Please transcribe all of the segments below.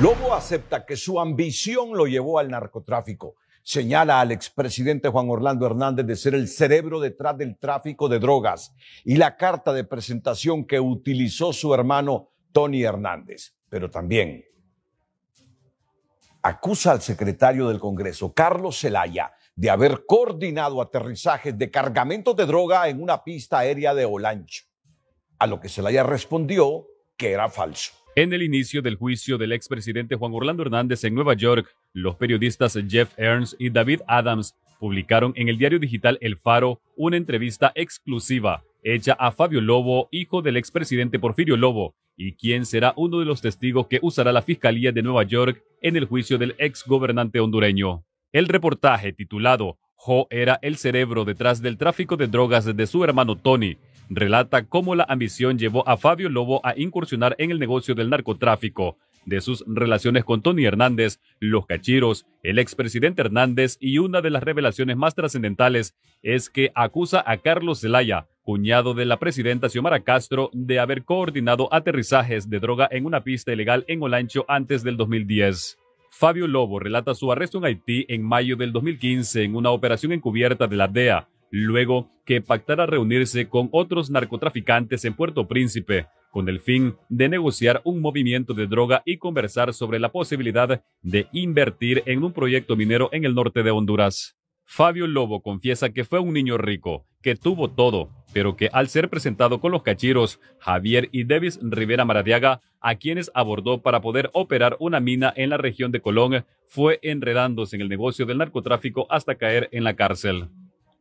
Lobo acepta que su ambición lo llevó al narcotráfico. Señala al expresidente Juan Orlando Hernández de ser el cerebro detrás del tráfico de drogas y la carta de presentación que utilizó su hermano Tony Hernández. Pero también acusa al secretario del Congreso, Carlos Zelaya, de haber coordinado aterrizajes de cargamentos de droga en una pista aérea de Olancho. A lo que Zelaya respondió que era falso. En el inicio del juicio del expresidente Juan Orlando Hernández en Nueva York, los periodistas Jeff Ernst y David Adams publicaron en el diario digital El Faro una entrevista exclusiva hecha a Fabio Lobo, hijo del expresidente Porfirio Lobo, y quien será uno de los testigos que usará la Fiscalía de Nueva York en el juicio del exgobernante hondureño. El reportaje titulado Jo era el cerebro detrás del tráfico de drogas de su hermano Tony. Relata cómo la ambición llevó a Fabio Lobo a incursionar en el negocio del narcotráfico, de sus relaciones con Tony Hernández, los cachiros, el expresidente Hernández y una de las revelaciones más trascendentales es que acusa a Carlos Zelaya, cuñado de la presidenta Xiomara Castro, de haber coordinado aterrizajes de droga en una pista ilegal en Olancho antes del 2010. Fabio Lobo relata su arresto en Haití en mayo del 2015 en una operación encubierta de la DEA, luego que pactara reunirse con otros narcotraficantes en Puerto Príncipe, con el fin de negociar un movimiento de droga y conversar sobre la posibilidad de invertir en un proyecto minero en el norte de Honduras. Fabio Lobo confiesa que fue un niño rico, que tuvo todo, pero que al ser presentado con los cachiros, Javier y Davis Rivera Maradiaga, a quienes abordó para poder operar una mina en la región de Colón, fue enredándose en el negocio del narcotráfico hasta caer en la cárcel.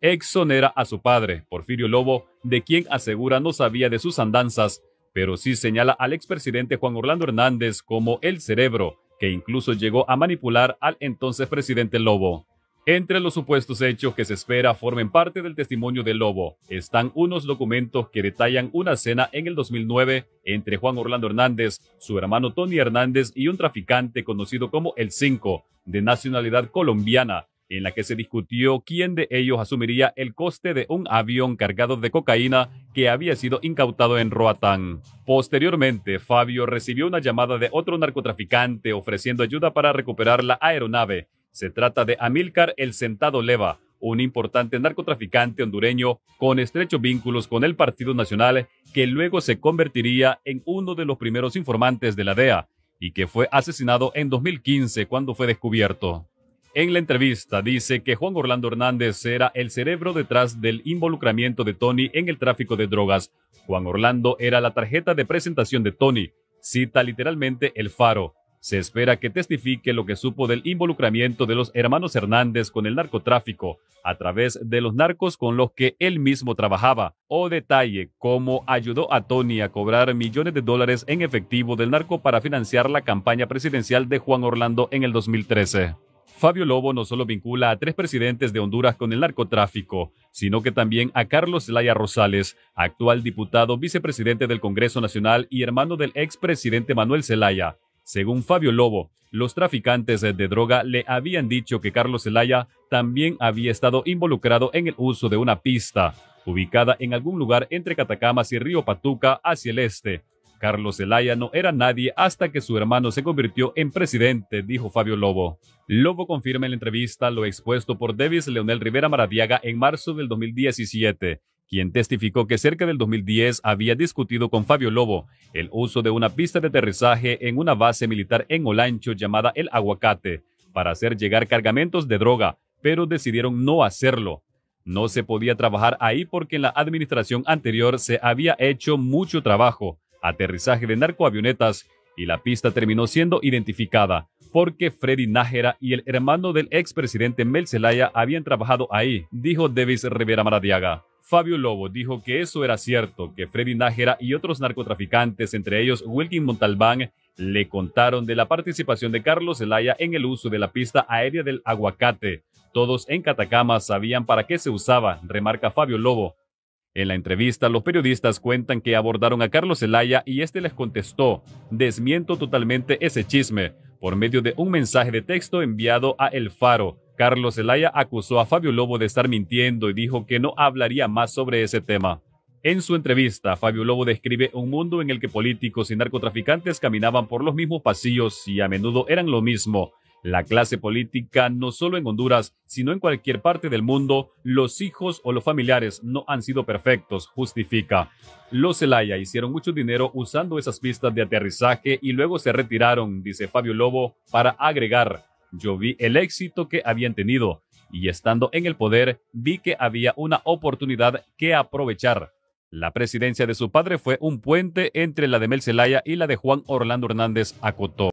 Exonera a su padre, Porfirio Lobo, de quien asegura no sabía de sus andanzas, pero sí señala al expresidente Juan Orlando Hernández como el cerebro, que incluso llegó a manipular al entonces presidente Lobo. Entre los supuestos hechos que se espera formen parte del testimonio de lobo están unos documentos que detallan una cena en el 2009 entre Juan Orlando Hernández, su hermano Tony Hernández y un traficante conocido como El 5, de nacionalidad colombiana, en la que se discutió quién de ellos asumiría el coste de un avión cargado de cocaína que había sido incautado en Roatán. Posteriormente, Fabio recibió una llamada de otro narcotraficante ofreciendo ayuda para recuperar la aeronave se trata de Amílcar El Sentado Leva, un importante narcotraficante hondureño con estrechos vínculos con el Partido Nacional, que luego se convertiría en uno de los primeros informantes de la DEA y que fue asesinado en 2015 cuando fue descubierto. En la entrevista dice que Juan Orlando Hernández era el cerebro detrás del involucramiento de Tony en el tráfico de drogas. Juan Orlando era la tarjeta de presentación de Tony, cita literalmente el faro, se espera que testifique lo que supo del involucramiento de los hermanos Hernández con el narcotráfico a través de los narcos con los que él mismo trabajaba, o detalle cómo ayudó a Tony a cobrar millones de dólares en efectivo del narco para financiar la campaña presidencial de Juan Orlando en el 2013. Fabio Lobo no solo vincula a tres presidentes de Honduras con el narcotráfico, sino que también a Carlos Zelaya Rosales, actual diputado vicepresidente del Congreso Nacional y hermano del expresidente Manuel Zelaya, según Fabio Lobo, los traficantes de droga le habían dicho que Carlos Zelaya también había estado involucrado en el uso de una pista ubicada en algún lugar entre Catacamas y Río Patuca hacia el este. Carlos Zelaya no era nadie hasta que su hermano se convirtió en presidente, dijo Fabio Lobo. Lobo confirma en la entrevista lo expuesto por Davis Leonel Rivera Maradiaga en marzo del 2017 quien testificó que cerca del 2010 había discutido con Fabio Lobo el uso de una pista de aterrizaje en una base militar en Olancho llamada El Aguacate para hacer llegar cargamentos de droga, pero decidieron no hacerlo. No se podía trabajar ahí porque en la administración anterior se había hecho mucho trabajo, aterrizaje de narcoavionetas, y la pista terminó siendo identificada porque Freddy Nájera y el hermano del expresidente Mel Zelaya habían trabajado ahí, dijo Davis Rivera Maradiaga. Fabio Lobo dijo que eso era cierto, que Freddy Nájera y otros narcotraficantes, entre ellos Wilkin Montalbán, le contaron de la participación de Carlos Zelaya en el uso de la pista aérea del aguacate. Todos en Catacama sabían para qué se usaba, remarca Fabio Lobo. En la entrevista, los periodistas cuentan que abordaron a Carlos Zelaya y este les contestó, desmiento totalmente ese chisme. Por medio de un mensaje de texto enviado a El Faro, Carlos Zelaya acusó a Fabio Lobo de estar mintiendo y dijo que no hablaría más sobre ese tema. En su entrevista, Fabio Lobo describe un mundo en el que políticos y narcotraficantes caminaban por los mismos pasillos y a menudo eran lo mismo, la clase política, no solo en Honduras, sino en cualquier parte del mundo, los hijos o los familiares no han sido perfectos, justifica. Los Zelaya hicieron mucho dinero usando esas pistas de aterrizaje y luego se retiraron, dice Fabio Lobo, para agregar, yo vi el éxito que habían tenido y estando en el poder vi que había una oportunidad que aprovechar. La presidencia de su padre fue un puente entre la de Mel Zelaya y la de Juan Orlando Hernández acotó.